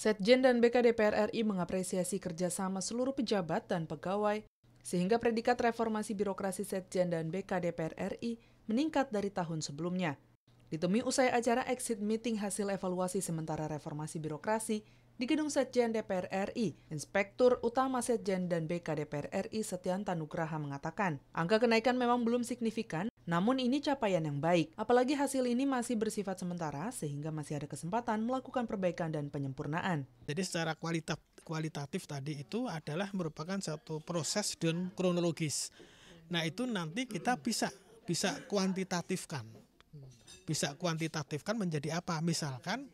Setjen dan BK DPR RI mengapresiasi kerjasama seluruh pejabat dan pegawai, sehingga predikat reformasi birokrasi Setjen dan BK DPR RI meningkat dari tahun sebelumnya. Ditemui usai acara exit meeting hasil evaluasi sementara reformasi birokrasi di Gedung Setjen DPR RI, Inspektur Utama Setjen dan BK DPR RI Setian Tanugraha mengatakan, angka kenaikan memang belum signifikan namun ini capaian yang baik, apalagi hasil ini masih bersifat sementara sehingga masih ada kesempatan melakukan perbaikan dan penyempurnaan. Jadi secara kualitatif, kualitatif tadi itu adalah merupakan satu proses dan kronologis. Nah itu nanti kita bisa bisa kuantitatifkan, bisa kuantitatifkan menjadi apa? Misalkan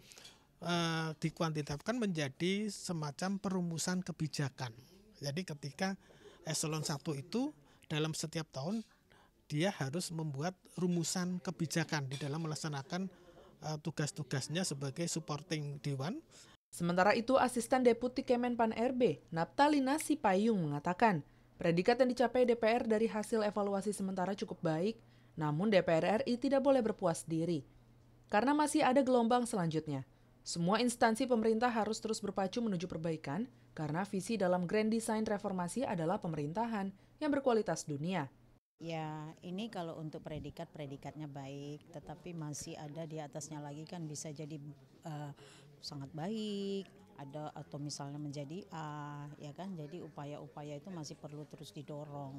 eh, dikuantitatifkan menjadi semacam perumusan kebijakan. Jadi ketika eselon 1 itu dalam setiap tahun dia harus membuat rumusan kebijakan di dalam melaksanakan uh, tugas-tugasnya sebagai supporting dewan. Sementara itu, asisten deputi Kemenpan RB, Naptalina Sipayung mengatakan, predikat yang dicapai DPR dari hasil evaluasi sementara cukup baik, namun DPR RI tidak boleh berpuas diri. Karena masih ada gelombang selanjutnya. Semua instansi pemerintah harus terus berpacu menuju perbaikan, karena visi dalam Grand Design Reformasi adalah pemerintahan yang berkualitas dunia. Ya, ini kalau untuk predikat predikatnya baik, tetapi masih ada di atasnya lagi kan bisa jadi uh, sangat baik, ada atau misalnya menjadi A, ya kan? Jadi upaya-upaya itu masih perlu terus didorong.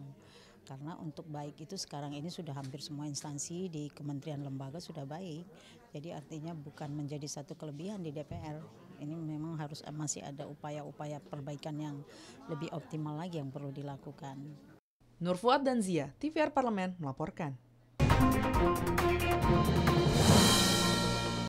Karena untuk baik itu sekarang ini sudah hampir semua instansi di kementerian lembaga sudah baik. Jadi artinya bukan menjadi satu kelebihan di DPR. Ini memang harus masih ada upaya-upaya perbaikan yang lebih optimal lagi yang perlu dilakukan. Nur Fuad dan Zia, TVR Parlemen melaporkan.